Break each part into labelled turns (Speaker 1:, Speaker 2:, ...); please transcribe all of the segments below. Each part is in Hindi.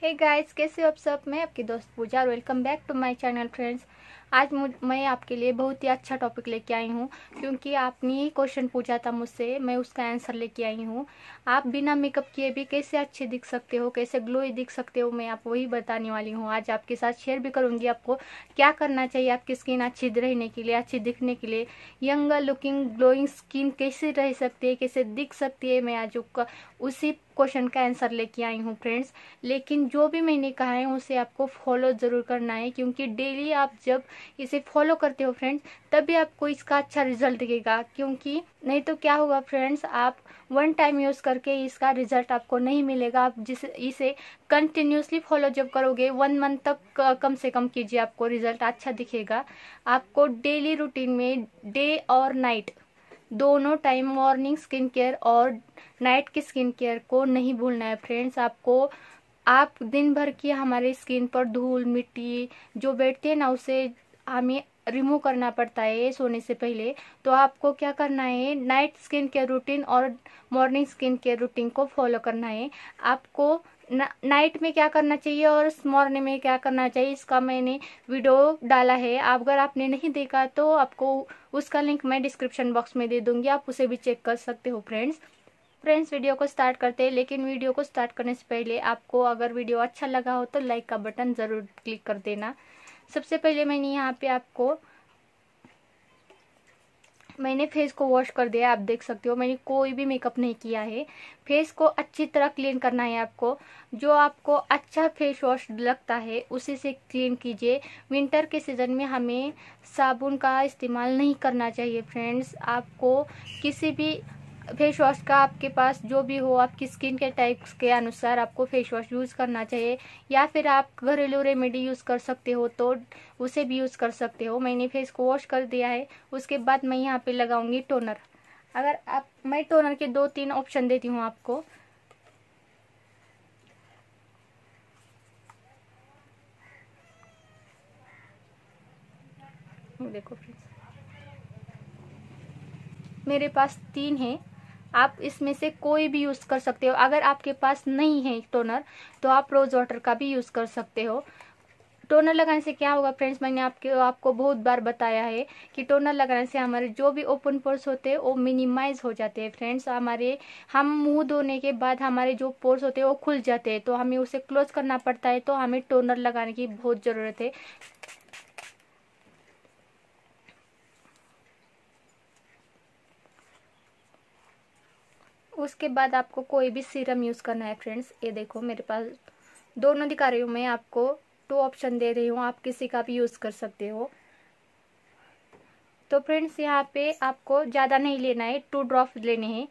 Speaker 1: हे गाइस कैसे हो आप सब मैं आपकी दोस्त पूजा और welcome back to my channel friends आज मैं आपके लिए बहुत ही अच्छा टॉपिक लेके आई हूँ क्योंकि आपने ही क्वेश्चन पूछा था मुझसे मैं उसका आंसर लेके आई हूँ आप बिना मेकअप किए भी कैसे अच्छे दिख सकते हो कैसे ग्लोई दिख सकते हो मैं आप वही बताने वाली हूँ आज आपके साथ शेयर भी करूँगी आपको क्या करना चाहिए आपकी स्किन अच्छी रहने के लिए अच्छी दिखने के लिए यंग लुकिंग ग्लोइंग स्किन कैसे रह सकती है कैसे दिख सकती है मैं आज उसी क्वेश्चन का आंसर लेके आई हूँ फ्रेंड्स लेकिन जो भी मैंने कहा है उसे आपको फॉलो ज़रूर करना है क्योंकि डेली आप जब इसे फॉलो करते हो फ्रेंड्स तभी आपको इसका अच्छा रिजल्ट दिखेगा क्योंकि नहीं तो क्या होगा फ्रेंड्स आप वन टाइम यूज़ करके इसका रिजल्ट आपको नहीं मिलेगा आप जिस इसे कंटिन्यूसली फॉलो जब करोगे वन मंथ तक कम से कम कीजिए आपको रिजल्ट अच्छा दिखेगा आपको डेली रूटीन में डे और नाइट दोनों टाइम मॉर्निंग स्किन केयर और नाइट की स्किन केयर को नहीं भूलना है फ्रेंड्स आपको आप दिन भर की हमारे स्किन पर धूल मिट्टी जो बैठते हैं ना उसे हमें रिमूव करना पड़ता है सोने से पहले तो आपको क्या करना है नाइट स्किन केयर रूटीन और मॉर्निंग स्किन केयर रूटीन को फॉलो करना है आपको नाइट में क्या करना चाहिए और मॉर्निंग में क्या करना चाहिए इसका मैंने वीडियो डाला है आप अगर आपने नहीं देखा तो आपको उसका लिंक मैं डिस्क्रिप्शन बॉक्स में दे दूंगी आप उसे भी चेक कर सकते हो फ्रेंड्स फ्रेंड्स वीडियो को स्टार्ट करते हैं लेकिन वीडियो को स्टार्ट करने से पहले आपको अगर वीडियो अच्छा लगा हो तो लाइक का बटन ज़रूर क्लिक कर देना सबसे पहले मैंने यहाँ पे आपको मैंने फेस को वॉश कर दिया आप देख सकते हो मैंने कोई भी मेकअप नहीं किया है फेस को अच्छी तरह क्लीन करना है आपको जो आपको अच्छा फेस वॉश लगता है उसी से क्लीन कीजिए विंटर के सीज़न में हमें साबुन का इस्तेमाल नहीं करना चाहिए फ्रेंड्स आपको किसी भी फेस वॉश का आपके पास जो भी हो आपकी स्किन के टाइप्स के अनुसार आपको फेस वॉश यूज़ करना चाहिए या फिर आप घरेलू रेमेडी यूज़ कर सकते हो तो उसे भी यूज़ कर सकते हो मैंने फेस को वॉश कर दिया है उसके बाद मैं यहाँ पे लगाऊंगी टोनर अगर आप मैं टोनर के दो तीन ऑप्शन देती हूँ आपको देखो फ्रेंड्स मेरे पास तीन हैं आप इसमें से कोई भी यूज़ कर सकते हो अगर आपके पास नहीं है टोनर तो आप रोज़ वाटर का भी यूज़ कर सकते हो टोनर लगाने से क्या होगा फ्रेंड्स मैंने आपके आपको बहुत बार बताया है कि टोनर लगाने से हमारे जो भी ओपन पोर्स होते हैं वो मिनिमाइज हो जाते हैं फ्रेंड्स हमारे हम मुंह धोने के बाद हमारे जो पोर्स होते हैं वो खुल जाते हैं तो हमें उसे क्लोज करना पड़ता है तो हमें टोनर लगाने की बहुत ज़रूरत है उसके बाद आपको कोई भी सीरम यूज़ करना है फ्रेंड्स ये देखो मेरे पास दोनों दिखा रही हूँ मैं आपको टू ऑप्शन दे रही हूँ आप किसी का भी यूज़ कर सकते हो तो फ्रेंड्स यहाँ पे आपको ज़्यादा नहीं लेना है टू ड्रॉप लेने हैं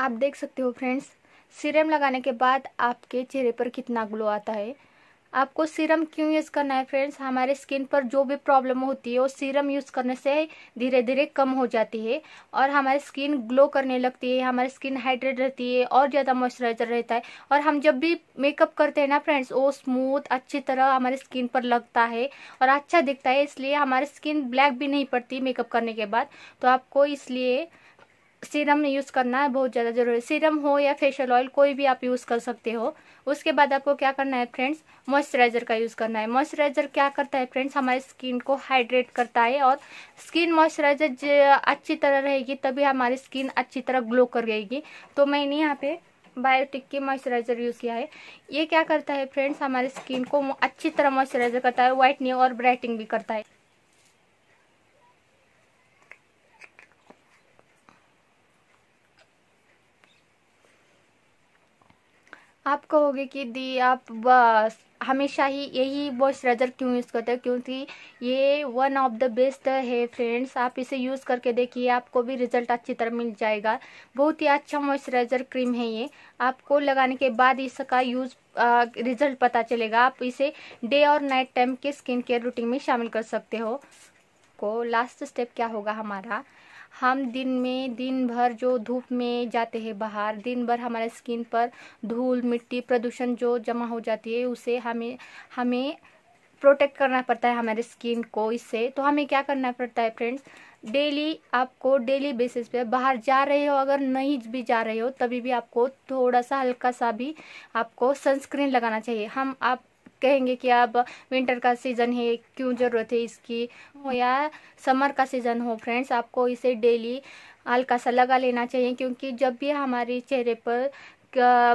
Speaker 1: आप देख सकते हो फ्रेंड्स सीरम लगाने के बाद आपके चेहरे पर कितना ग्लो आता है आपको सीरम क्यों यूज़ करना है फ्रेंड्स हमारे स्किन पर जो भी प्रॉब्लम होती है वो सीरम यूज़ करने से धीरे धीरे कम हो जाती है और हमारी स्किन ग्लो करने लगती है हमारी स्किन हाइड्रेट रहती है और ज़्यादा मॉइस्चराइजर रहता है और हम जब भी मेकअप करते हैं ना फ्रेंड्स वो स्मूथ अच्छी तरह हमारे स्किन पर लगता है और अच्छा दिखता है इसलिए हमारी स्किन ब्लैक भी नहीं पड़ती मेकअप करने के बाद तो आपको इसलिए सीरम यूज़ करना बहुत ज़्यादा ज़रूरी है सीरम हो या फेशियल ऑयल कोई भी आप यूज़ कर सकते हो उसके बाद आपको क्या करना है फ्रेंड्स मॉइस्चराइज़र का यूज़ करना है मॉइस्चराइज़र क्या करता है फ्रेंड्स हमारे स्किन को हाइड्रेट करता है और स्किन मॉइस्चराइज़र अच्छी तरह रहेगी तभी हमारी स्किन अच्छी तरह ग्लो कर रहेगी तो मैंने यहाँ पे बायोटिक की मॉइस्चराइज़र यूज़ किया है ये क्या करता है फ्रेंड्स हमारे स्किन को अच्छी तरह मॉइस्चराइज़र करता है व्हाइटनिंग और ब्राइटिंग भी करता है आप कहोगे कि दी आप बस हमेशा ही यही मॉइस्चराइज़र क्यों यूज़ करते हो क्योंकि ये वन ऑफ द बेस्ट है फ्रेंड्स आप इसे यूज़ करके देखिए आपको भी रिजल्ट अच्छी तरह मिल जाएगा बहुत ही अच्छा मॉइस्चराइज़र क्रीम है ये आपको लगाने के बाद इसका यूज़ रिजल्ट पता चलेगा आप इसे डे और नाइट टाइम के स्किन केयर रूटीन में शामिल कर सकते हो को लास्ट स्टेप क्या होगा हमारा हम दिन में दिन भर जो धूप में जाते हैं बाहर दिन भर हमारे स्किन पर धूल मिट्टी प्रदूषण जो जमा हो जाती है उसे हमें हमें प्रोटेक्ट करना पड़ता है हमारे स्किन को इससे तो हमें क्या करना पड़ता है फ्रेंड्स डेली आपको डेली बेसिस पे बाहर जा रहे हो अगर नहीं भी जा रहे हो तभी भी आपको थोड़ा सा हल्का सा भी आपको सनस्क्रीन लगाना चाहिए हम आप कहेंगे कि अब विंटर का सीज़न है क्यों ज़रूरत है इसकी या समर का सीज़न हो फ्रेंड्स आपको इसे डेली हल्का सा लगा लेना चाहिए क्योंकि जब भी हमारे चेहरे पर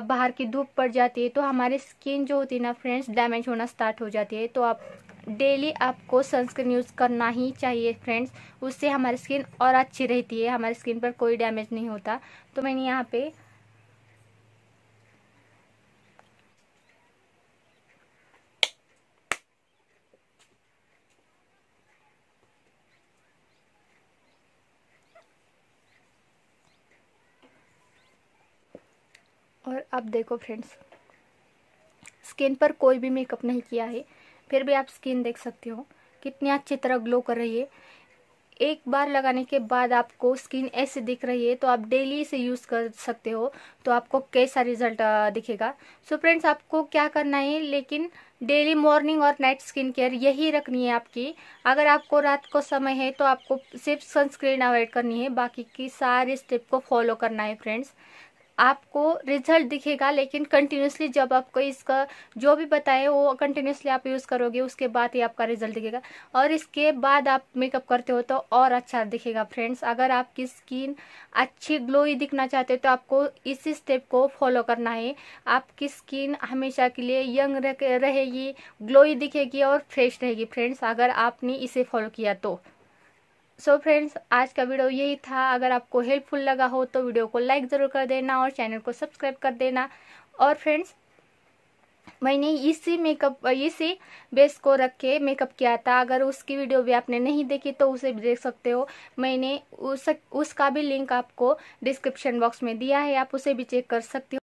Speaker 1: बाहर की धूप पड़ जाती है तो हमारी स्किन जो होती है ना फ्रेंड्स डैमेज होना स्टार्ट हो जाती है तो आप डेली आपको सनस्क्रीन यूज़ करना ही चाहिए फ्रेंड्स उससे हमारी स्किन और अच्छी रहती है हमारी स्किन पर कोई डैमेज नहीं होता तो मैंने यहाँ पे और अब देखो फ्रेंड्स स्किन पर कोई भी मेकअप नहीं किया है फिर भी आप स्किन देख सकते हो कितनी अच्छी तरह ग्लो कर रही है एक बार लगाने के बाद आपको स्किन ऐसे दिख रही है तो आप डेली इसे यूज़ कर सकते हो तो आपको कैसा रिजल्ट दिखेगा सो so फ्रेंड्स आपको क्या करना है लेकिन डेली मॉर्निंग और नाइट स्किन केयर यही रखनी है आपकी अगर आपको रात को समय है तो आपको सिर्फ सनस्क्रीन अवॉइड करनी है बाकी की सारे स्टेप को फॉलो करना है फ्रेंड्स आपको रिजल्ट दिखेगा लेकिन कंटिन्यूसली जब आपको इसका जो भी बताए वो कंटिन्यूसली आप यूज़ करोगे उसके बाद ही आपका रिजल्ट दिखेगा और इसके बाद आप मेकअप करते हो तो और अच्छा दिखेगा फ्रेंड्स अगर आपकी स्किन अच्छी ग्लोई दिखना चाहते हो तो आपको इसी स्टेप को फॉलो करना है आपकी स्किन हमेशा के लिए यंग रहेगी ग्लोई दिखेगी और फ्रेश रहेगी फ्रेंड्स अगर आपने इसे फॉलो किया तो सो so फ्रेंड्स आज का वीडियो यही था अगर आपको हेल्पफुल लगा हो तो वीडियो को लाइक ज़रूर कर देना और चैनल को सब्सक्राइब कर देना और फ्रेंड्स मैंने इसी मेकअप इसी बेस को रख के मेकअप किया था अगर उसकी वीडियो भी आपने नहीं देखी तो उसे भी देख सकते हो मैंने उस उसका भी लिंक आपको डिस्क्रिप्शन बॉक्स में दिया है आप उसे भी चेक कर सकते हो